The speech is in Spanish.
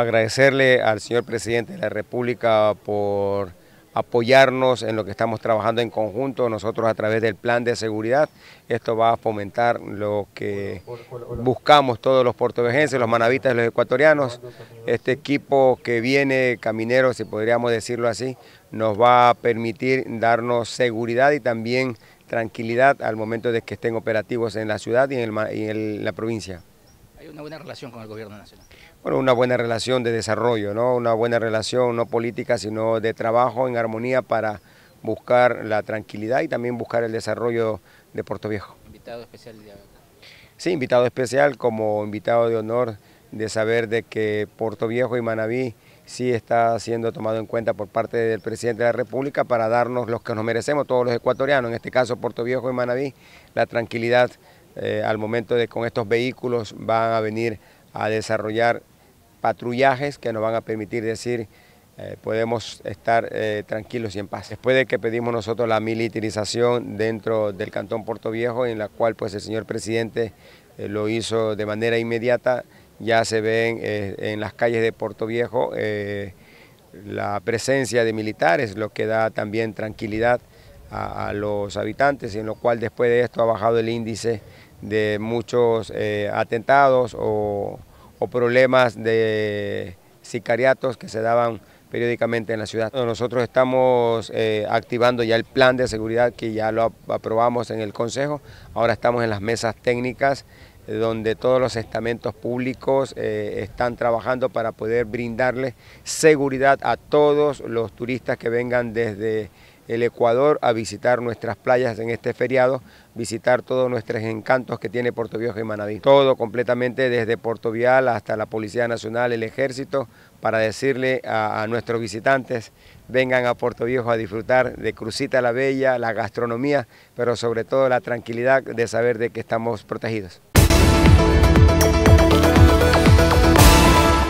Agradecerle al señor presidente de la República por apoyarnos en lo que estamos trabajando en conjunto nosotros a través del plan de seguridad. Esto va a fomentar lo que buscamos todos los portovejenses, los manavitas, los ecuatorianos. Este equipo que viene, caminero, si podríamos decirlo así, nos va a permitir darnos seguridad y también tranquilidad al momento de que estén operativos en la ciudad y en la provincia. Hay una buena relación con el gobierno nacional. Bueno, una buena relación de desarrollo, ¿no? Una buena relación no política, sino de trabajo en armonía para buscar la tranquilidad y también buscar el desarrollo de Puerto Viejo. Invitado especial de Sí, invitado especial como invitado de honor de saber de que Puerto Viejo y Manabí sí está siendo tomado en cuenta por parte del presidente de la República para darnos los que nos merecemos, todos los ecuatorianos, en este caso Puerto Viejo y Manabí, la tranquilidad eh, al momento de con estos vehículos van a venir a desarrollar patrullajes que nos van a permitir decir eh, podemos estar eh, tranquilos y en paz. Después de que pedimos nosotros la militarización dentro del Cantón Puerto Viejo, en la cual pues el señor presidente lo hizo de manera inmediata, ya se ven en las calles de Puerto Viejo la presencia de militares, lo que da también tranquilidad a, a los habitantes, en lo cual después de esto ha bajado el índice de muchos eh, atentados o, problemas de sicariatos que se daban periódicamente en la ciudad. Nosotros estamos eh, activando ya el plan de seguridad que ya lo aprobamos en el Consejo, ahora estamos en las mesas técnicas eh, donde todos los estamentos públicos están trabajando para poder brindarle seguridad a todos los turistas que vengan desde el Ecuador a visitar nuestras playas en este feriado, visitar todos nuestros encantos que tiene Puerto Viejo y Manaví. Todo completamente desde Puerto Vial hasta la Policía Nacional, el Ejército, para decirle a, a nuestros visitantes, vengan a Puerto Viejo a disfrutar de Crucita la Bella, la gastronomía, pero sobre todo la tranquilidad de saber de que estamos protegidos.